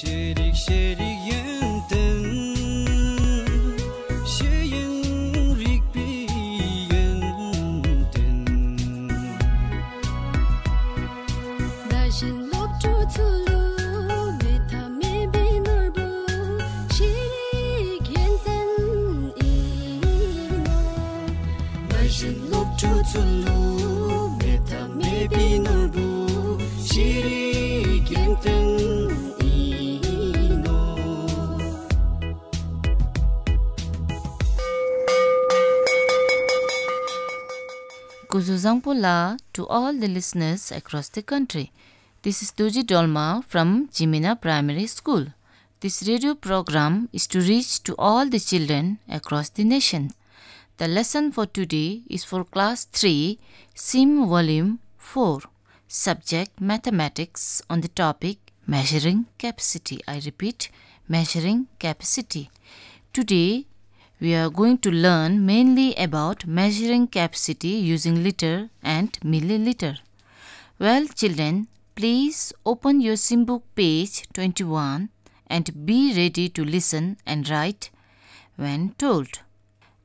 Şirik şirik yentin Şiyin rik bi yentin Dajin lop tutulu Lop tutulu Kuzuzang to all the listeners across the country. This is Tuji Dolma from Jimina Primary School. This radio program is to reach to all the children across the nation. The lesson for today is for class 3, SIM volume 4, subject mathematics on the topic measuring capacity. I repeat, measuring capacity. Today we are going to learn mainly about measuring capacity using liter and milliliter. Well, children, please open your Simbook page 21 and be ready to listen and write when told.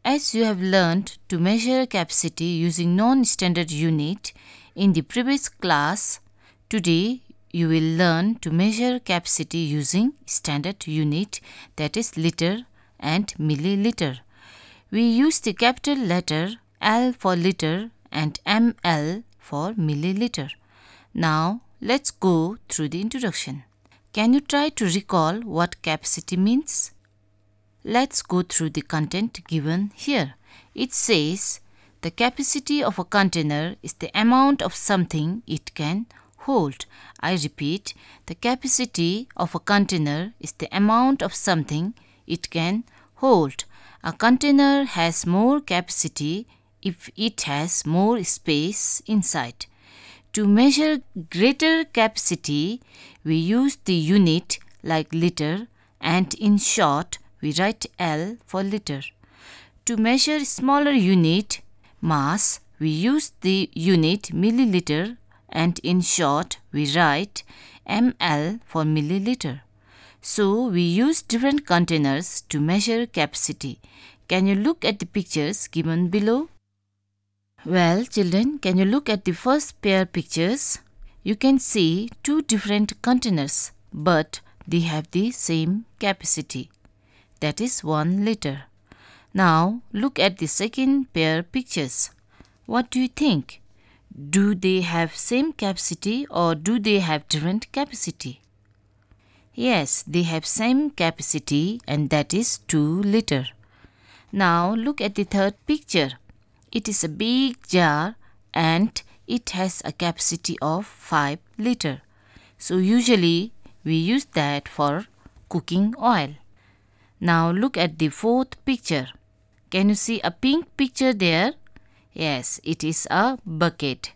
As you have learned to measure capacity using non-standard unit in the previous class, today you will learn to measure capacity using standard unit that is liter and milliliter. We use the capital letter L for liter and ml for milliliter. Now let's go through the introduction. Can you try to recall what capacity means? Let's go through the content given here. It says the capacity of a container is the amount of something it can hold. I repeat, the capacity of a container is the amount of something it can hold. A container has more capacity if it has more space inside. To measure greater capacity, we use the unit like liter and in short, we write L for liter. To measure smaller unit, mass, we use the unit milliliter and in short, we write ml for milliliter. So we use different containers to measure capacity. Can you look at the pictures given below? Well, children, can you look at the first pair pictures? You can see two different containers, but they have the same capacity. That is 1 liter. Now, look at the second pair pictures. What do you think? Do they have same capacity or do they have different capacity? Yes, they have same capacity and that is 2 liter. Now look at the third picture. It is a big jar and it has a capacity of 5 liter. So usually we use that for cooking oil. Now look at the fourth picture. Can you see a pink picture there? Yes, it is a bucket.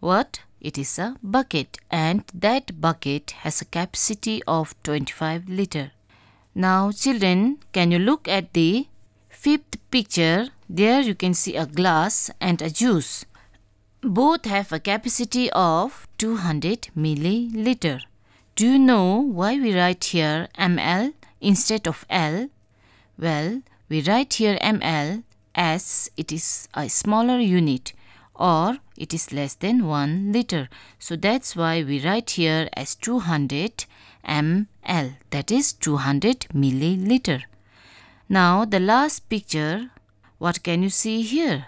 What? It is a bucket and that bucket has a capacity of 25 liter. Now children, can you look at the fifth picture? There you can see a glass and a juice. Both have a capacity of 200 milliliter. Do you know why we write here ml instead of L? Well, we write here ml as it is a smaller unit or it is less than 1 liter. So that's why we write here as 200 ml that is 200 milliliter. Now the last picture what can you see here?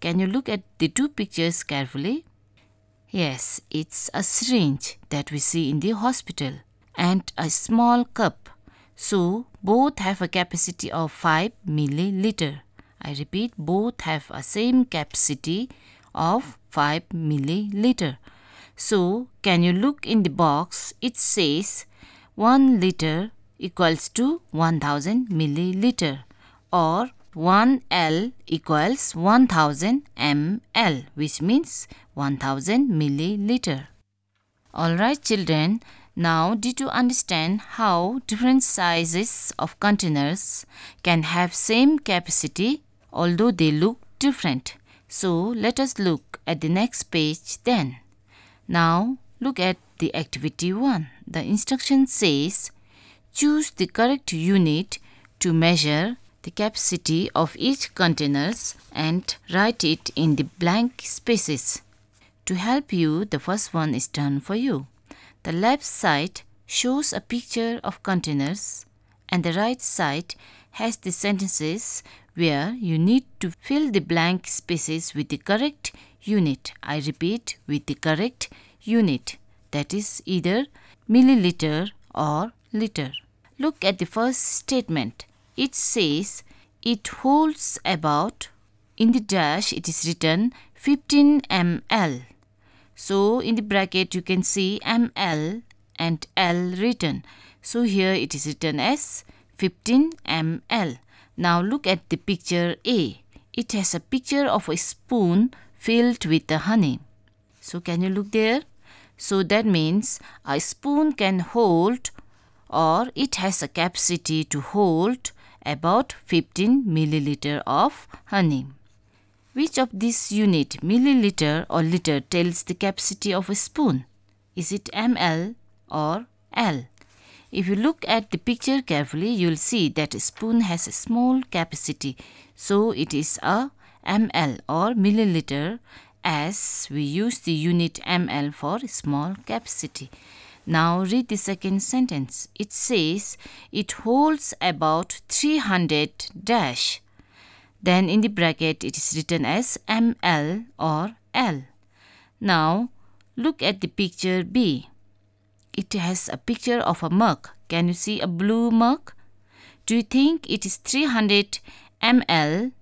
Can you look at the two pictures carefully? Yes, it's a syringe that we see in the hospital and a small cup. So both have a capacity of 5 milliliter. I repeat, both have a same capacity of 5 milliliter. So, can you look in the box? It says 1 liter equals to 1000 milliliter or 1L equals 1000 ml which means 1000 milliliter. Alright children, now did you understand how different sizes of containers can have same capacity although they look different. So let us look at the next page then. Now look at the activity 1. The instruction says, choose the correct unit to measure the capacity of each containers and write it in the blank spaces. To help you, the first one is done for you. The left side shows a picture of containers and the right side has the sentences where you need to fill the blank spaces with the correct unit. I repeat, with the correct unit. That is either milliliter or liter. Look at the first statement. It says, it holds about, in the dash it is written 15 ml. So in the bracket you can see ml and L written. So here it is written as 15 ml. Now look at the picture A. It has a picture of a spoon filled with the honey. So can you look there? So that means a spoon can hold or it has a capacity to hold about 15 milliliter of honey. Which of this unit milliliter or liter tells the capacity of a spoon? Is it ml or L? If you look at the picture carefully, you'll see that a spoon has a small capacity. So it is a ml or milliliter as we use the unit ml for small capacity. Now read the second sentence. It says it holds about 300 dash. Then in the bracket it is written as ml or L. Now look at the picture B. It has a picture of a mug. Can you see a blue mug? Do you think it is 300 ml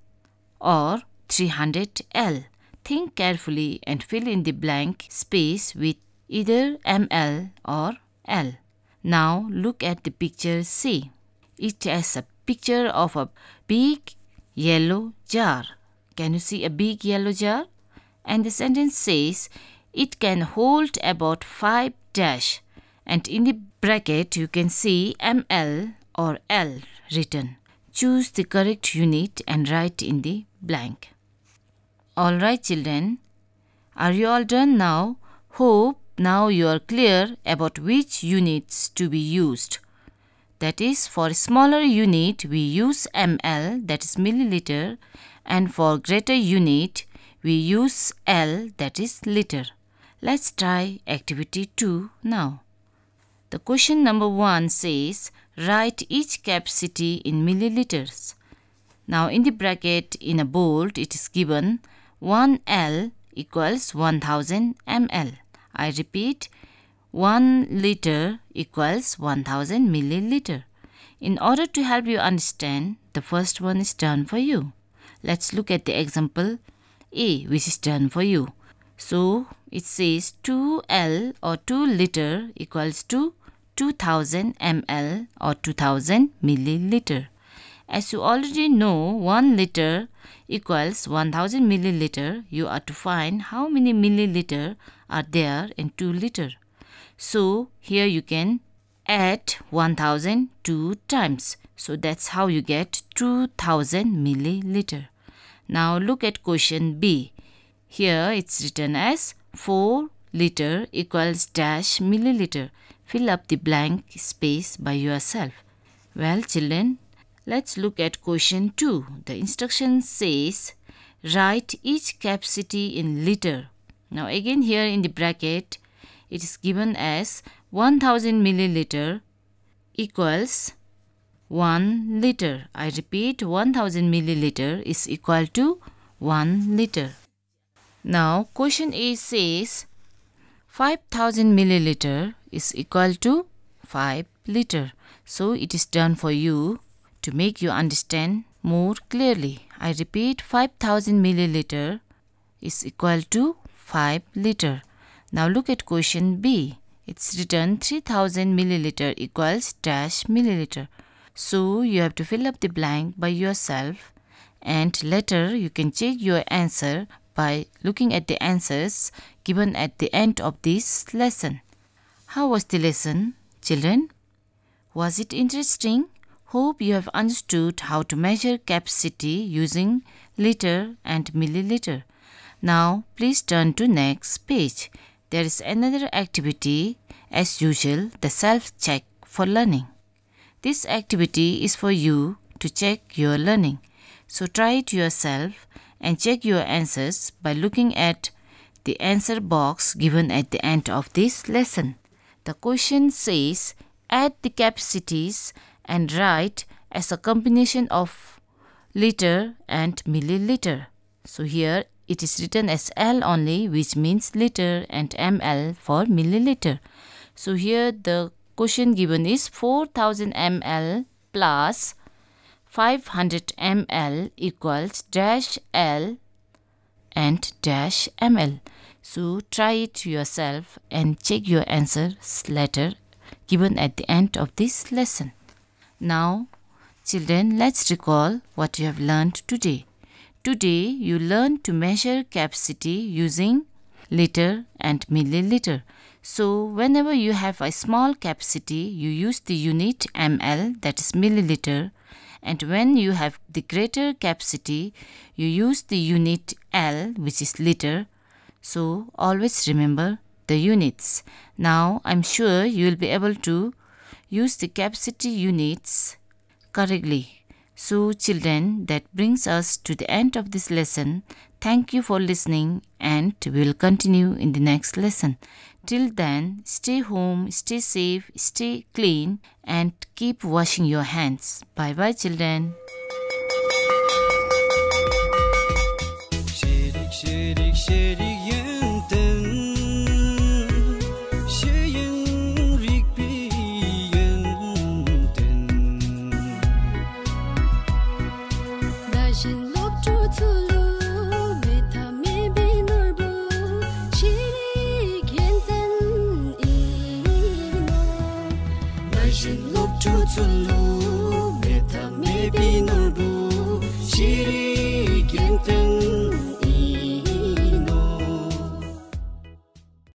or 300 L? Think carefully and fill in the blank space with either ml or L. Now look at the picture C. It has a picture of a big yellow jar. Can you see a big yellow jar? And the sentence says it can hold about 5 dash and in the bracket you can see ml or L written. Choose the correct unit and write in the blank. Alright children, are you all done now? Hope now you are clear about which units to be used. That is for smaller unit we use ml that is milliliter and for greater unit we use L that is liter. Let's try activity 2 now. The question number 1 says write each capacity in milliliters. Now in the bracket in a bold it is given 1L equals 1000 ml. I repeat 1 liter equals 1000 milliliter. In order to help you understand, the first one is done for you. Let's look at the example A which is done for you. So it says 2L or 2 liter equals two. 2000 ml or 2000 milliliter. As you already know, 1 liter equals 1000 milliliter. You are to find how many milliliter are there in 2 liter. So here you can add 1000 two times. So that's how you get 2000 milliliter. Now look at question B. Here it's written as 4 liter equals dash milliliter. Fill up the blank space by yourself. Well children, let's look at question 2. The instruction says, write each capacity in liter. Now again here in the bracket, it is given as 1000 milliliter equals 1 liter. I repeat 1000 milliliter is equal to 1 liter. Now question A says 5000 milliliter is equal to 5 liter. So it is done for you to make you understand more clearly. I repeat 5000 milliliter is equal to 5 liter. Now look at question B. It's written 3000 milliliter equals dash milliliter. So you have to fill up the blank by yourself and later you can check your answer by looking at the answers given at the end of this lesson. How was the lesson, children? Was it interesting? Hope you have understood how to measure capacity using liter and milliliter. Now, please turn to next page. There is another activity, as usual, the self-check for learning. This activity is for you to check your learning. So try it yourself and check your answers by looking at the answer box given at the end of this lesson. The question says add the capacities and write as a combination of liter and milliliter. So here it is written as L only which means liter and ml for milliliter. So here the question given is 4000 ml plus 500 ml equals dash L and dash ml. So try it yourself and check your answers later given at the end of this lesson. Now children let's recall what you have learned today. Today you learned to measure capacity using liter and milliliter. So whenever you have a small capacity you use the unit ml that is milliliter and when you have the greater capacity you use the unit L which is liter so always remember the units now I'm sure you will be able to use the capacity units correctly so children that brings us to the end of this lesson Thank you for listening and we will continue in the next lesson. Till then, stay home, stay safe, stay clean and keep washing your hands. Bye bye children. to zulu meta me binu bu shiri